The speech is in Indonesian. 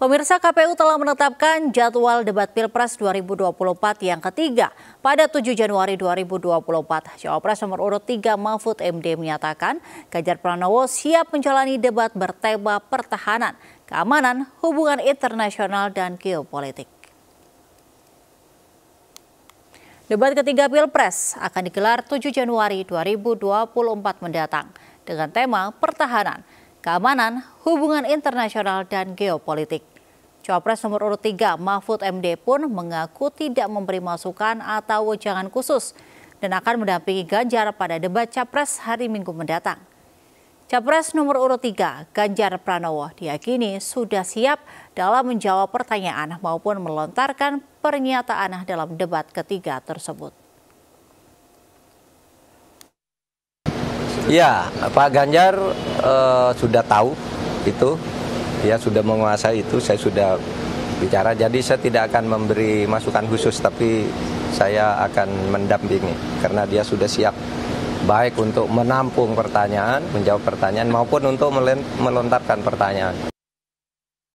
Pemirsa KPU telah menetapkan jadwal debat Pilpres 2024 yang ketiga pada 7 Januari 2024. Cawapres nomor urut 3 Mahfud MD menyatakan Ganjar Pranowo siap menjalani debat bertema pertahanan, keamanan, hubungan internasional, dan geopolitik. Debat ketiga Pilpres akan digelar 7 Januari 2024 mendatang dengan tema pertahanan keamanan, hubungan internasional, dan geopolitik. Cawapres nomor urut 3 Mahfud MD pun mengaku tidak memberi masukan atau wejangan khusus dan akan mendampingi Ganjar pada debat Capres hari Minggu mendatang. Capres nomor urut 3 Ganjar Pranowo diyakini sudah siap dalam menjawab pertanyaan maupun melontarkan pernyataan dalam debat ketiga tersebut. Ya, Pak Ganjar uh, sudah tahu itu, dia sudah menguasai itu, saya sudah bicara. Jadi saya tidak akan memberi masukan khusus, tapi saya akan mendampingi karena dia sudah siap baik untuk menampung pertanyaan, menjawab pertanyaan maupun untuk melontarkan pertanyaan.